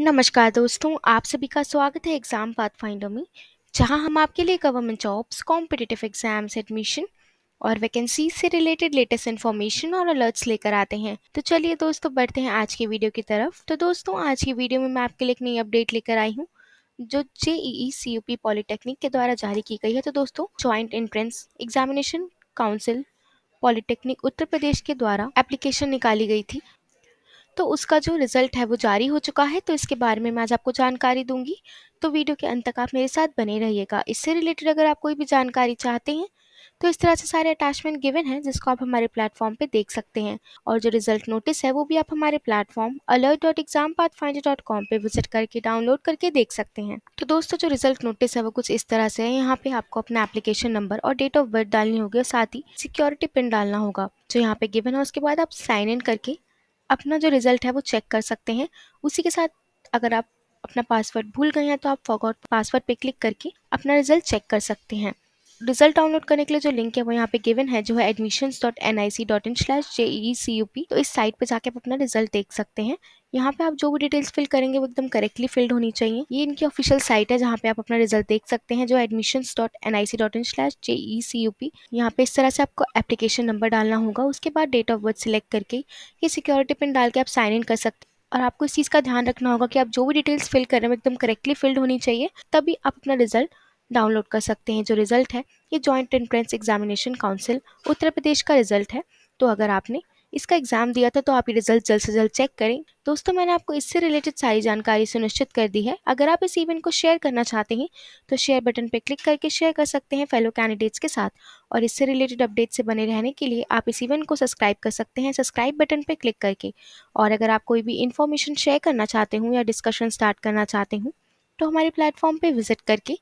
नमस्कार दोस्तों आप सभी का स्वागत है एग्ज़ाम फाइंडर में जहां हम आपके लिए government jobs competitive exams admission और वैकेंसी से रिलेटेड लेटेस्ट इन्फॉर्मेशन और अलर्ट्स लेकर आते हैं तो चलिए दोस्तों बढ़ते हैं आज की वीडियो की तरफ तो दोस्तों आज की वीडियो में मैं आपके लिए एक नई अपडेट लेकर आई हूँ जो J E C U P polytechnic के द्वारा जारी की गई है तो दोस्तों joint entrance examination council polytechnic Uttar Pradesh के द्वारा एप्लीकेशन निकाली गई थी तो उसका जो रिज़ल्ट है वो जारी हो चुका है तो इसके बारे में मैं आज आपको जानकारी दूंगी तो वीडियो के अंत तक आप मेरे साथ बने रहिएगा इससे रिलेटेड अगर आप कोई भी जानकारी चाहते हैं तो इस तरह से सारे अटैचमेंट गिवन हैं जिसको आप हमारे प्लेटफॉर्म पे देख सकते हैं और जो रिजल्ट नोटिस है वो भी आप हमारे platform alert dot exam path finder dot com पर विजिट करके डाउनलोड करके देख सकते हैं तो दोस्तों जो रिजल्ट नोटिस है वो कुछ इस तरह से है यहाँ पे आपको अपना एप्लीकेशन नंबर और डेट ऑफ बर्थ डालनी होगी और साथ ही सिक्योरिटी पिन डालना होगा जो यहाँ पे गिवन है उसके बाद आप साइन इन करके अपना जो रिज़ल्ट है वो चेक कर सकते हैं उसी के साथ अगर आप अपना पासवर्ड भूल गए हैं तो आप फॉगआउट पासवर्ड पे क्लिक करके अपना रिज़ल्ट चेक कर सकते हैं रिजल्ट डाउनलोड करने के लिए जो लिंक है वो यहाँ पे गिवन है जो है admission dot N I C dot in slash J E C U P तो इस साइट पे जाके आप अपना रिजल्ट देख सकते हैं यहाँ पे आप जो भी डिटेल्स फिल करेंगे वो एकदम करेक्टली फिल्ड होनी चाहिए ये इनकी ऑफिशियल साइट है जहाँ पे आप अपना रिजल्ट देख सकते हैं जो admission dot N I C dot in slash J E C U P यहाँ पे इस तरह से आपको एप्लीकेशन नंबर डालना होगा उसके बाद डेट ऑफ बर्थ सिलेक्ट करके ये सिक्योरिटी पिन डाल के आप साइन इन कर सकते हैं और आपको इस चीज़ का ध्यान रखना होगा कि आप जो भी डिटेल्स फिल कर रहे हैं एकदम करेक्टली फिल्ड होनी चाहिए तभी आप अपना रिजल्ट डाउनलोड कर सकते हैं जो रिज़ल्ट है ये joint entrance examination council Uttar Pradesh का रिज़ल्ट है तो अगर आपने इसका एग्ज़ाम दिया था तो आप ये रिजल्ट जल्द से जल्द चेक करें दोस्तों मैंने आपको इससे रिलेटेड सारी जानकारी सुनिश्चित कर दी है अगर आप इस इवेंट को शेयर करना चाहते हैं तो शेयर बटन पर क्लिक करके शेयर कर सकते हैं फेलो कैंडिडेट्स के साथ और इससे रिलेटेड अपडेट से बने रहने के लिए आप इस इवेंट को सब्सक्राइब कर सकते हैं सब्सक्राइब बटन पर क्लिक करके और अगर आप कोई भी इन्फॉर्मेशन शेयर करना चाहते हूँ या डिस्कशन स्टार्ट करना चाहते हूँ तो हमारे प्लेटफॉर्म पे विजिट करके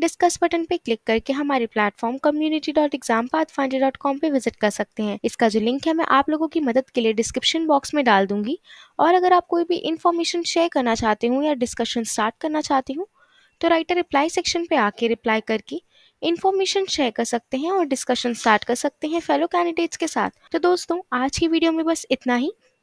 डिस्कस बटन पे क्लिक करके हमारे platform community dot exam path finder dot com पर विजिट कर सकते हैं इसका जो लिंक है मैं आप लोगों की मदद के लिए डिस्क्रिप्शन बॉक्स में डाल दूंगी और अगर आप कोई भी इन्फॉर्मेशन शेयर करना चाहते हो या डिस्कशन स्टार्ट करना चाहते हो तो राइटर रिप्लाई सेक्शन पे आके रिप्लाई करके इन्फॉर्मेशन शेयर कर सकते हैं और डिस्कशन स्टार्ट कर सकते हैं फेलो कैंडिडेट्स के साथ तो दोस्तों आज की वीडियो में बस इतना ही